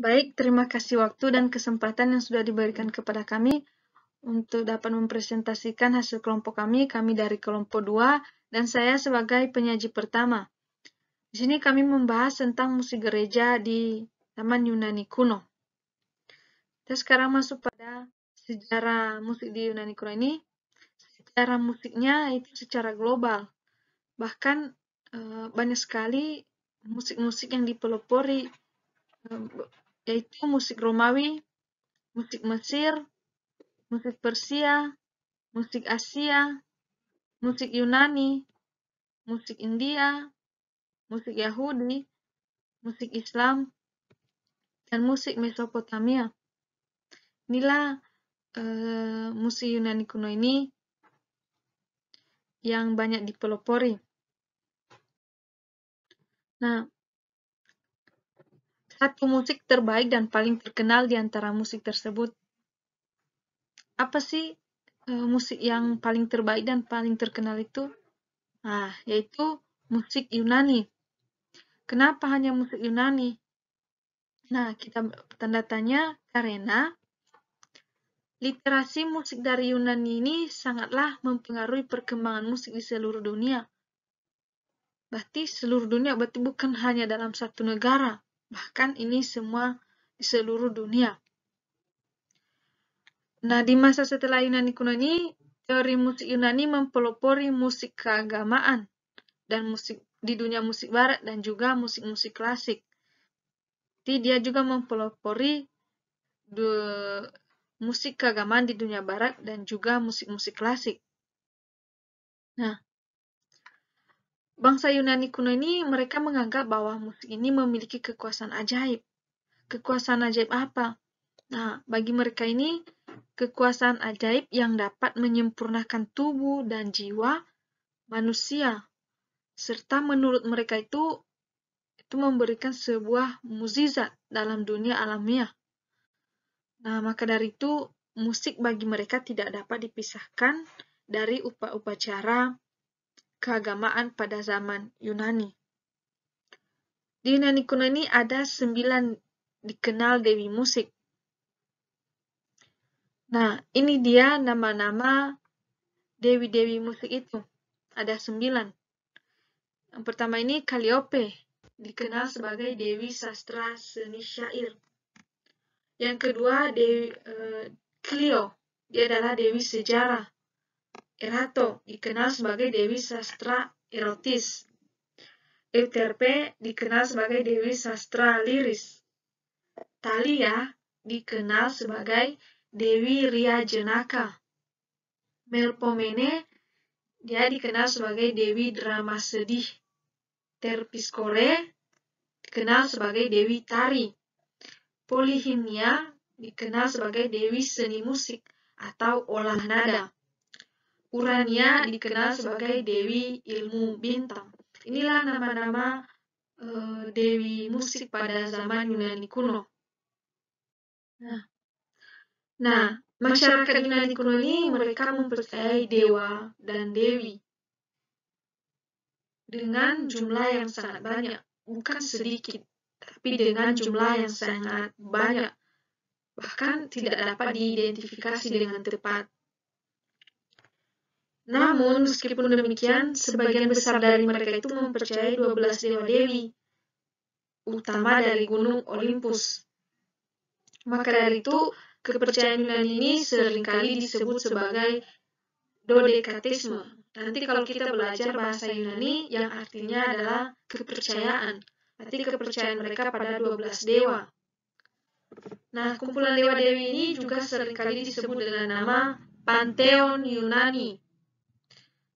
Baik, terima kasih waktu dan kesempatan yang sudah diberikan kepada kami untuk dapat mempresentasikan hasil kelompok kami, kami dari kelompok 2 dan saya sebagai penyaji pertama. Di sini kami membahas tentang musik gereja di Taman Yunani kuno. Kita sekarang masuk pada sejarah musik di Yunani kuno ini. Sejarah musiknya itu secara global. Bahkan eh, banyak sekali musik-musik yang dipelopori eh, yaitu musik Romawi, musik Mesir, musik Persia, musik Asia, musik Yunani, musik India, musik Yahudi, musik Islam, dan musik Mesopotamia. Inilah eh, musik Yunani kuno ini yang banyak dipelopori. Nah, satu musik terbaik dan paling terkenal di antara musik tersebut. Apa sih e, musik yang paling terbaik dan paling terkenal itu? Nah, yaitu musik Yunani. Kenapa hanya musik Yunani? Nah, kita tanda tanya karena literasi musik dari Yunani ini sangatlah mempengaruhi perkembangan musik di seluruh dunia. Berarti seluruh dunia, berarti bukan hanya dalam satu negara. Bahkan ini semua di seluruh dunia. Nah, di masa setelah Yunani kuno ini, teori musik Yunani mempelopori musik keagamaan dan musik di dunia musik barat dan juga musik-musik klasik. Jadi dia juga mempelopori musik keagamaan di dunia barat dan juga musik-musik klasik. Nah, Bangsa Yunani kuno ini mereka menganggap bahwa musik ini memiliki kekuasaan ajaib. Kekuasaan ajaib apa? Nah, bagi mereka ini kekuasaan ajaib yang dapat menyempurnakan tubuh dan jiwa manusia. Serta menurut mereka itu itu memberikan sebuah muzizat dalam dunia alamiah. Nah, maka dari itu musik bagi mereka tidak dapat dipisahkan dari upacara keagamaan pada zaman Yunani. Di Yunani kuno ini ada sembilan dikenal dewi musik. Nah, ini dia nama-nama dewi-dewi musik itu. Ada sembilan. Yang pertama ini Calliope, dikenal sebagai dewi sastra seni syair. Yang kedua, Dewi uh, Clio, dia adalah dewi sejarah. Erato dikenal sebagai Dewi Sastra Erotis. Euterpe dikenal sebagai Dewi Sastra Liris. Thalia dikenal sebagai Dewi Ria Jenaka. Melpomene dia dikenal sebagai Dewi Drama Sedih. Terpiskore dikenal sebagai Dewi Tari. Polihinia dikenal sebagai Dewi Seni Musik atau Olah Nada. Urania dikenal sebagai Dewi Ilmu Bintang. Inilah nama-nama e, Dewi musik pada zaman Yunani kuno. Nah, nah masyarakat Yunani kuno ini mereka mempercayai dewa dan dewi dengan jumlah yang sangat banyak, bukan sedikit, tapi dengan jumlah yang sangat banyak, bahkan tidak dapat diidentifikasi dengan tepat. Namun, meskipun demikian, sebagian besar dari mereka itu mempercayai 12 dewa dewi, utama dari Gunung Olympus. Maka dari itu, kepercayaan Yunani ini seringkali disebut sebagai dodekatisme. Nanti kalau kita belajar bahasa Yunani yang artinya adalah kepercayaan. Berarti kepercayaan mereka pada 12 dewa. Nah, kumpulan dewa-dewi ini juga seringkali disebut dengan nama Pantheon Yunani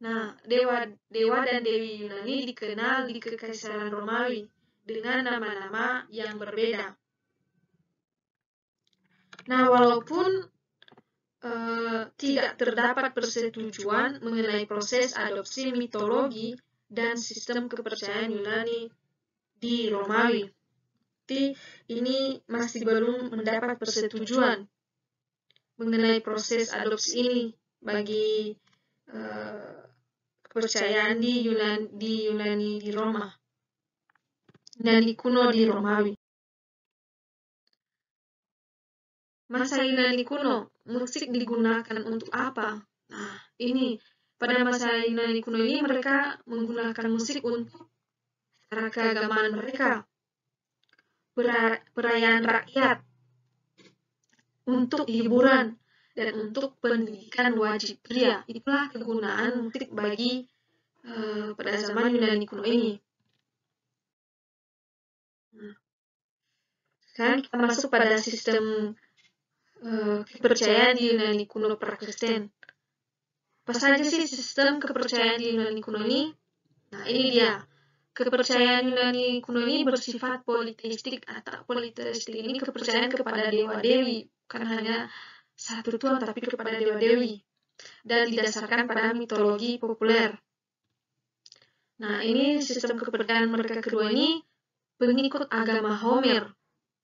Nah, nah dewa dewa dan dewi Yunani dikenal di kekaisaran Romawi dengan nama-nama yang berbeda. Nah, walaupun e, tidak terdapat persetujuan mengenai proses adopsi mitologi dan sistem kepercayaan Yunani di Romawi, ini masih belum mendapat persetujuan mengenai proses adopsi ini bagi eh, kepercayaan di Yunani, di Yunani di Roma dan di kuno di Romawi. Masa Yunani kuno, musik digunakan untuk apa? Nah, ini pada masa Yunani kuno ini mereka menggunakan musik untuk cara keagamaan mereka, perayaan rakyat, untuk hiburan, dan untuk pendidikan wajib pria. Itulah kegunaan mutik bagi uh, pada zaman Yunani kuno ini. Nah, sekarang kita masuk pada sistem uh, kepercayaan di Yunani kuno per Kristen. Apa saja sih sistem kepercayaan di Yunani kuno ini? Nah, ini dia. Kepercayaan Yunani kuno ini bersifat politeistik atau nah, politeistik ini kepercayaan kepada dewa-dewi, bukan hanya satu tuan tapi kepada dewa-dewi dan didasarkan pada mitologi populer. Nah, ini sistem kepercayaan mereka kedua ini pengikut agama Homer.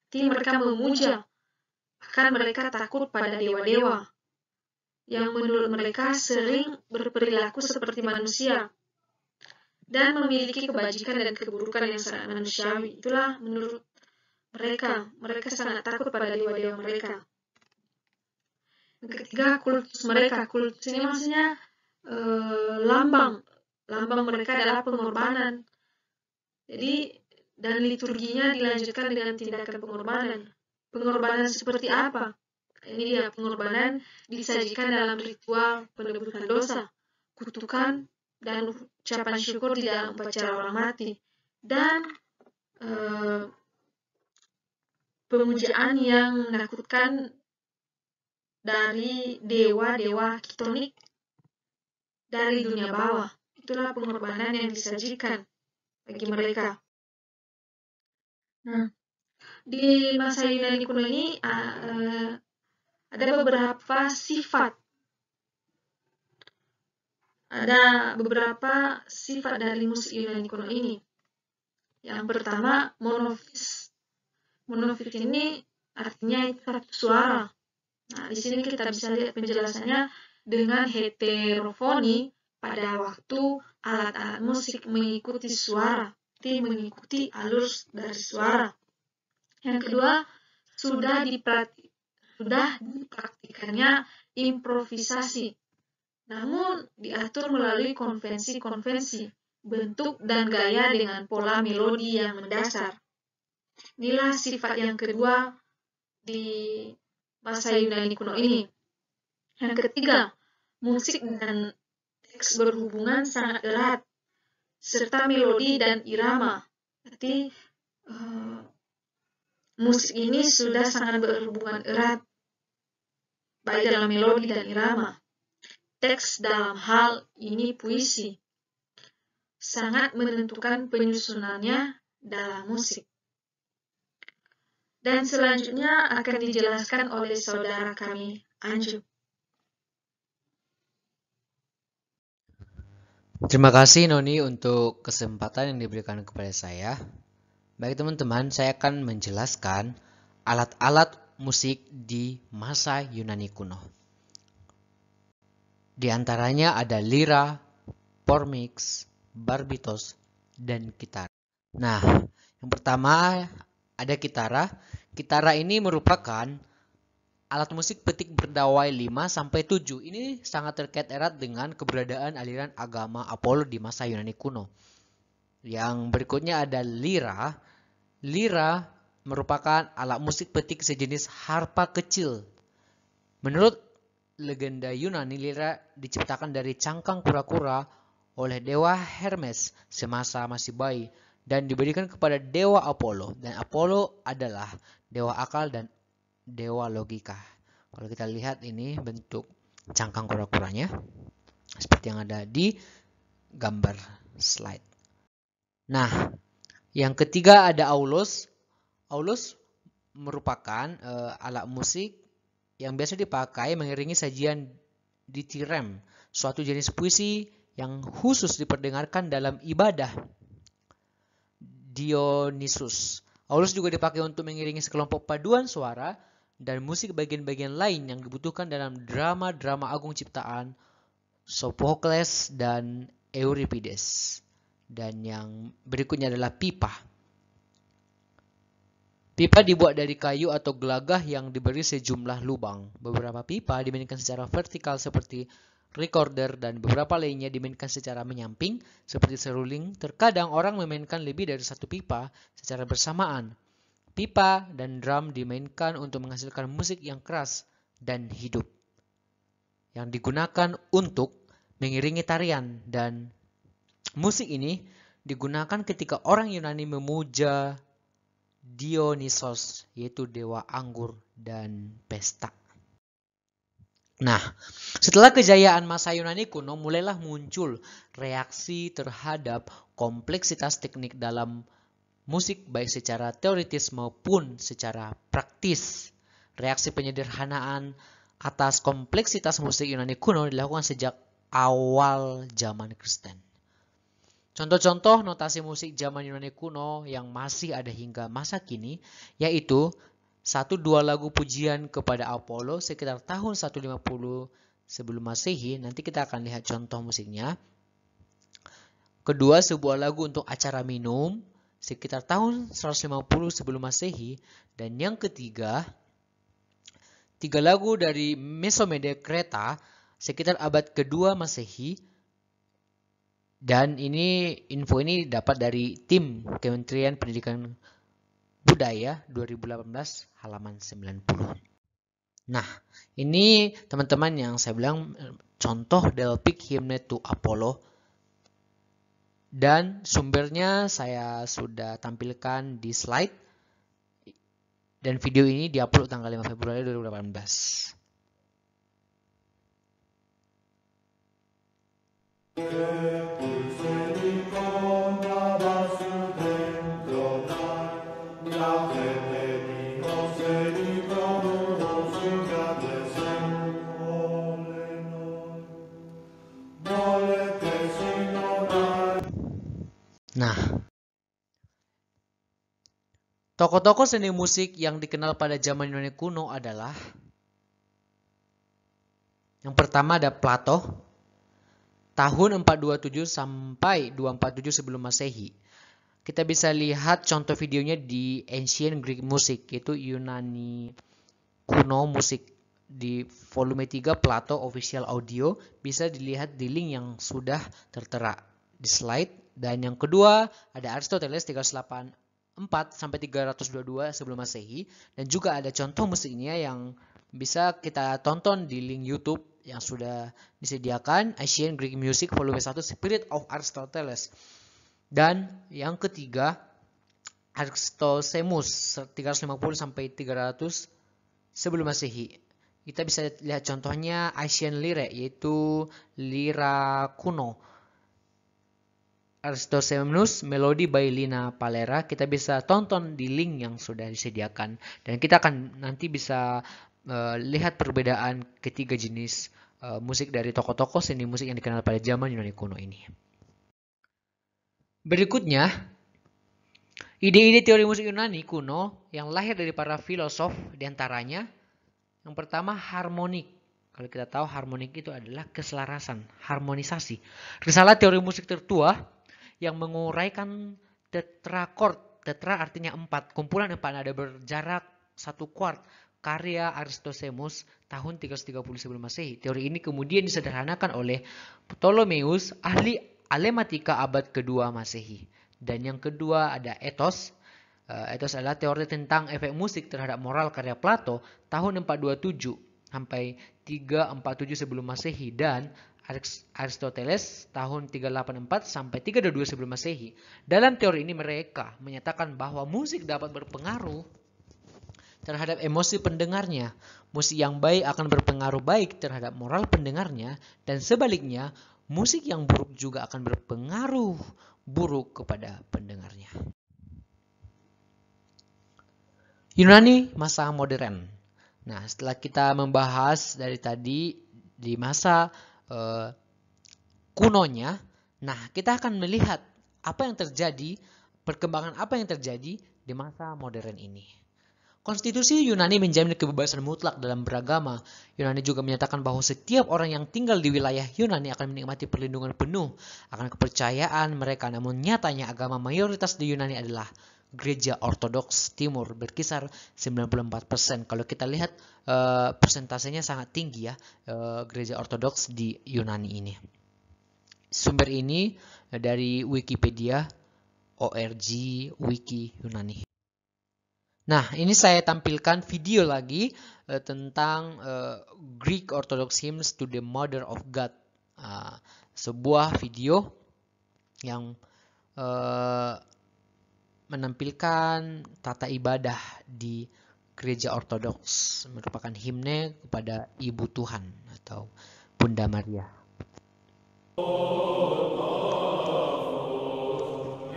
Jadi mereka memuja, bahkan mereka takut pada dewa-dewa yang menurut mereka sering berperilaku seperti manusia dan memiliki kebajikan dan keburukan yang sangat manusiawi. Itulah menurut mereka, mereka sangat takut pada dewa-dewa mereka yang ketiga kultus mereka kultus ini maksudnya e, lambang lambang mereka adalah pengorbanan jadi dan liturginya dilanjutkan dengan tindakan pengorbanan pengorbanan seperti apa ini dia pengorbanan disajikan dalam ritual penebusan dosa kutukan dan ucapan syukur di dalam upacara orang mati dan e, pemujaan yang menakutkan dari dewa-dewa kitonik dari dunia bawah. Itulah pengorbanan yang disajikan bagi mereka. Nah, di masa Yunani kuno ini e, ada beberapa sifat. Ada beberapa sifat dari musik Yunani kuno ini. Yang pertama, monofis. Monofis ini artinya satu suara. Nah, di sini kita bisa lihat penjelasannya dengan heterofoni pada waktu alat-alat musik mengikuti suara, ti mengikuti alur dari suara. Yang kedua, sudah diprati, sudah dipraktikannya improvisasi. Namun diatur melalui konvensi-konvensi, bentuk dan gaya dengan pola melodi yang mendasar. Inilah sifat yang kedua di masa Yunani kuno ini. Yang ketiga, musik dan teks berhubungan sangat erat, serta melodi dan irama. Berarti uh, musik ini sudah sangat berhubungan erat, baik dalam melodi dan irama. Teks dalam hal ini puisi sangat menentukan penyusunannya dalam musik dan selanjutnya akan dijelaskan oleh saudara kami, Anju. Terima kasih Noni untuk kesempatan yang diberikan kepada saya. Baik teman-teman, saya akan menjelaskan alat-alat musik di masa Yunani kuno. Di antaranya ada lira, pormix, barbitos, dan gitar. Nah, yang pertama ada kitara. Kitara ini merupakan alat musik petik berdawai 5 sampai 7. Ini sangat terkait erat dengan keberadaan aliran agama Apollo di masa Yunani kuno. Yang berikutnya ada lira. Lira merupakan alat musik petik sejenis harpa kecil. Menurut legenda Yunani, lira diciptakan dari cangkang kura-kura oleh dewa Hermes semasa masih bayi dan diberikan kepada dewa Apollo dan Apollo adalah dewa akal dan dewa logika. Kalau kita lihat ini bentuk cangkang kura-kuranya seperti yang ada di gambar slide. Nah, yang ketiga ada Aulus. Aulus merupakan e, alat musik yang biasa dipakai mengiringi sajian di ditirem, suatu jenis puisi yang khusus diperdengarkan dalam ibadah Dionysus. Aulus juga dipakai untuk mengiringi sekelompok paduan suara dan musik bagian-bagian lain yang dibutuhkan dalam drama-drama agung ciptaan Sophocles dan Euripides. Dan yang berikutnya adalah pipa. Pipa dibuat dari kayu atau gelagah yang diberi sejumlah lubang. Beberapa pipa dimainkan secara vertikal seperti recorder, dan beberapa lainnya dimainkan secara menyamping seperti seruling. Terkadang orang memainkan lebih dari satu pipa secara bersamaan. Pipa dan drum dimainkan untuk menghasilkan musik yang keras dan hidup yang digunakan untuk mengiringi tarian dan musik ini digunakan ketika orang Yunani memuja Dionysos yaitu dewa anggur dan pesta. Nah, setelah kejayaan masa Yunani kuno, mulailah muncul reaksi terhadap kompleksitas teknik dalam musik baik secara teoritis maupun secara praktis. Reaksi penyederhanaan atas kompleksitas musik Yunani kuno dilakukan sejak awal zaman Kristen. Contoh-contoh notasi musik zaman Yunani kuno yang masih ada hingga masa kini yaitu satu dua lagu pujian kepada Apollo sekitar tahun 150 sebelum Masehi. Nanti kita akan lihat contoh musiknya. Kedua, sebuah lagu untuk acara minum sekitar tahun 150 sebelum Masehi. Dan yang ketiga, tiga lagu dari Mesomede Kreta sekitar abad kedua Masehi. Dan ini info ini dapat dari tim Kementerian Pendidikan Budaya 2018 halaman 90. Nah, ini teman-teman yang saya bilang eh, contoh Delphic Hymne to Apollo dan sumbernya saya sudah tampilkan di slide dan video ini diupload tanggal 5 Februari 2018. Thank Nah, tokoh-tokoh seni musik yang dikenal pada zaman Yunani kuno adalah yang pertama ada Plato tahun 427 sampai 247 sebelum Masehi. Kita bisa lihat contoh videonya di Ancient Greek Music yaitu Yunani kuno musik di volume 3 Plato Official Audio bisa dilihat di link yang sudah tertera di slide dan yang kedua ada Aristoteles 384 sampai 322 sebelum Masehi dan juga ada contoh musiknya yang bisa kita tonton di link YouTube yang sudah disediakan Asian Greek Music Volume 1 Spirit of Aristoteles. Dan yang ketiga Aristosemus 350 sampai 300 sebelum Masehi. Kita bisa lihat contohnya Asian Lyre yaitu lira kuno Aristosemnus Melody by Lina Palera kita bisa tonton di link yang sudah disediakan dan kita akan nanti bisa uh, lihat perbedaan ketiga jenis uh, musik dari tokoh-tokoh seni musik yang dikenal pada zaman Yunani kuno ini. Berikutnya, ide-ide teori musik Yunani kuno yang lahir dari para filosof diantaranya yang pertama harmonik kalau kita tahu harmonik itu adalah keselarasan, harmonisasi. Risalah teori musik tertua yang menguraikan tetrakord. Tetra artinya empat, kumpulan empat ada berjarak satu kuart karya Aristosemus tahun 330 sebelum masehi. Teori ini kemudian disederhanakan oleh Ptolemeus, ahli alematika abad kedua masehi. Dan yang kedua ada etos. Etos eh, adalah teori tentang efek musik terhadap moral karya Plato tahun 427 sampai 347 sebelum masehi dan Aristoteles tahun 384 sampai 322 sebelum Masehi. Dalam teori ini mereka menyatakan bahwa musik dapat berpengaruh terhadap emosi pendengarnya. Musik yang baik akan berpengaruh baik terhadap moral pendengarnya dan sebaliknya, musik yang buruk juga akan berpengaruh buruk kepada pendengarnya. Yunani masa modern. Nah, setelah kita membahas dari tadi di masa Eh, kunonya. Nah, kita akan melihat apa yang terjadi, perkembangan apa yang terjadi di masa modern ini. Konstitusi Yunani menjamin kebebasan mutlak dalam beragama. Yunani juga menyatakan bahwa setiap orang yang tinggal di wilayah Yunani akan menikmati perlindungan penuh akan kepercayaan mereka. Namun nyatanya agama mayoritas di Yunani adalah gereja ortodoks timur berkisar 94%. Kalau kita lihat e, persentasenya sangat tinggi ya e, gereja ortodoks di Yunani ini. Sumber ini eh, dari Wikipedia, ORG, Wiki Yunani. Nah, ini saya tampilkan video lagi e, tentang e, Greek Orthodox Hymns to the Mother of God. E, sebuah video yang menampilkan tata ibadah di gereja ortodoks merupakan himne kepada ibu Tuhan atau Bunda Maria. Oh, oh, oh,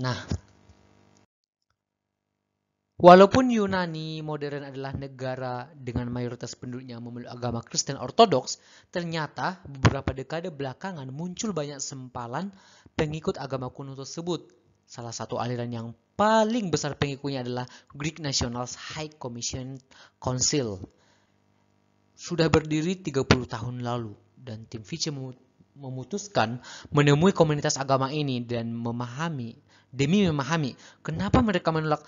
Nah, walaupun Yunani modern adalah negara dengan mayoritas penduduknya memeluk agama Kristen Ortodoks, ternyata beberapa dekade belakangan muncul banyak sempalan pengikut agama kuno tersebut. Salah satu aliran yang paling besar pengikutnya adalah Greek National High Commission Council. Sudah berdiri 30 tahun lalu dan tim Fitch memutuskan menemui komunitas agama ini dan memahami demi memahami kenapa mereka menolak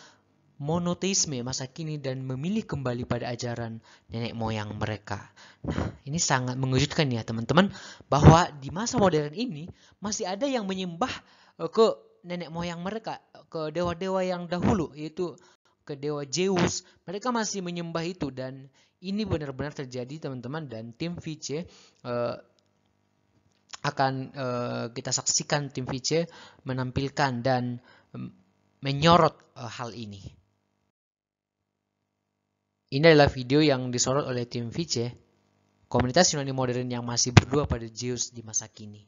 monoteisme masa kini dan memilih kembali pada ajaran nenek moyang mereka. Nah, ini sangat mengejutkan ya teman-teman bahwa di masa modern ini masih ada yang menyembah eh, ke nenek moyang mereka, ke dewa-dewa yang dahulu yaitu ke dewa Zeus. Mereka masih menyembah itu dan ini benar-benar terjadi teman-teman dan tim Vice uh, akan uh, kita saksikan tim VJ menampilkan dan mm, menyorot uh, hal ini. Ini adalah video yang disorot oleh tim VJ, komunitas Yunani modern yang masih berdua pada Zeus di masa kini.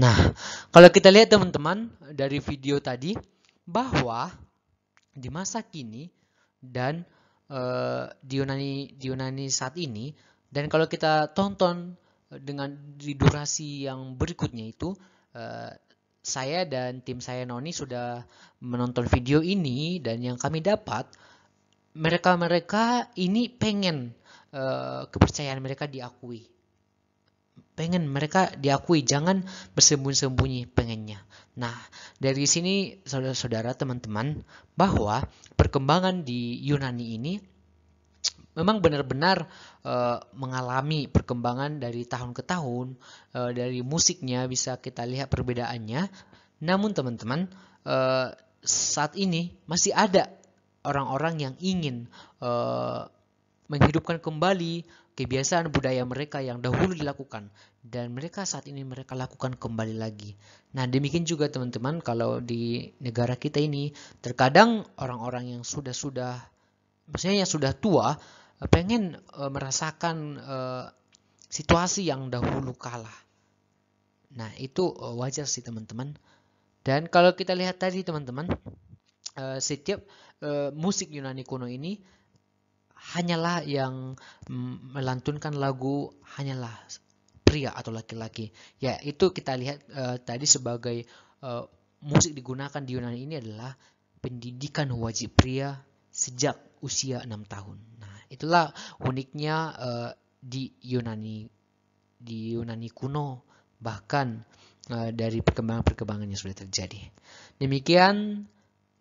Nah, kalau kita lihat teman-teman dari video tadi bahwa di masa kini dan e, di Yunani di Yunani saat ini dan kalau kita tonton eh, dengan di durasi yang berikutnya itu e, saya dan tim saya Noni sudah menonton video ini dan yang kami dapat mereka-mereka ini pengen e, kepercayaan mereka diakui pengen mereka diakui jangan bersembunyi-sembunyi pengennya nah dari sini saudara-saudara teman-teman bahwa perkembangan di Yunani ini memang benar-benar e, mengalami perkembangan dari tahun ke tahun e, dari musiknya bisa kita lihat perbedaannya namun teman-teman e, saat ini masih ada orang-orang yang ingin menghidupkan kembali kebiasaan budaya mereka yang dahulu dilakukan dan mereka saat ini mereka lakukan kembali lagi. Nah, demikian juga teman-teman kalau di negara kita ini terkadang orang-orang yang sudah-sudah maksudnya yang sudah tua eh, pengen e, merasakan e, situasi yang dahulu kalah. Nah, itu e, wajar sih teman-teman. Dan kalau kita lihat tadi teman-teman, e, setiap e, musik Yunani kuno ini hanyalah yang mm, melantunkan lagu hanyalah pria atau laki-laki. Ya, itu kita lihat uh, tadi sebagai uh, musik digunakan di Yunani ini adalah pendidikan wajib pria sejak usia 6 tahun. Nah, itulah uniknya uh, di Yunani di Yunani kuno bahkan uh, dari perkembangan-perkembangan yang sudah terjadi. Demikian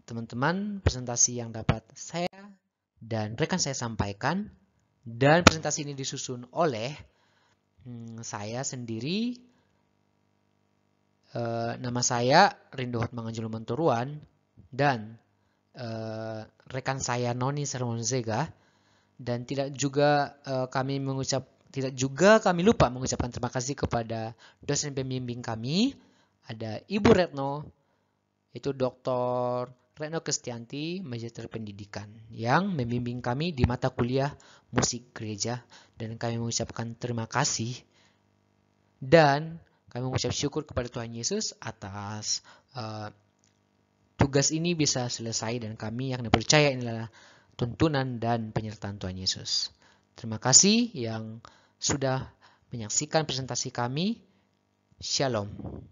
teman-teman presentasi yang dapat saya dan rekan saya sampaikan dan presentasi ini disusun oleh hmm, saya sendiri e, nama saya Rindu Hotmanganjulu Menturuan dan e, rekan saya Noni Sermonzega dan tidak juga e, kami mengucap tidak juga kami lupa mengucapkan terima kasih kepada dosen pembimbing kami ada Ibu Retno itu Dr. Retno Kestianti, Magister Pendidikan, yang membimbing kami di mata kuliah musik gereja. Dan kami mengucapkan terima kasih dan kami mengucap syukur kepada Tuhan Yesus atas uh, tugas ini bisa selesai dan kami yang percaya inilah tuntunan dan penyertaan Tuhan Yesus. Terima kasih yang sudah menyaksikan presentasi kami. Shalom.